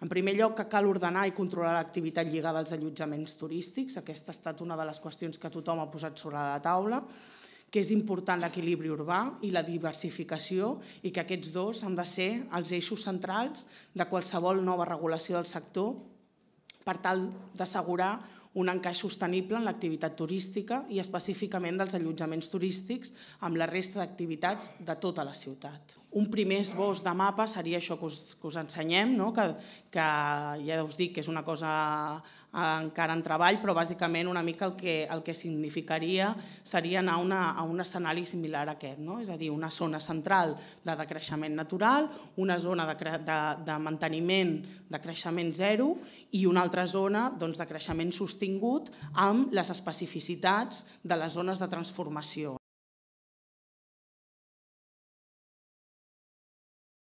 En primer lloc, que cal ordenar i controlar l'activitat lligada als allotjaments turístics. Aquesta ha estat una de les qüestions que tothom ha posat sobre la taula que és important l'equilibri urbà i la diversificació i que aquests dos han de ser els eixos centrals de qualsevol nova regulació del sector per tal d'assegurar un encaix sostenible en l'activitat turística i específicament dels allotjaments turístics amb la resta d'activitats de tota la ciutat. Un primer esbós de mapa seria això que us, que us ensenyem, no? que, que ja us dic que és una cosa eh, encara en treball, però bàsicament una mica el que, el que significaria seria anar a, una, a un escenari similar a aquest, no? és a dir, una zona central de decreixement natural, una zona de, de, de manteniment de creixement zero i una altra zona doncs, de creixement sostenible sostingut amb les especificitats de les zones de transformació.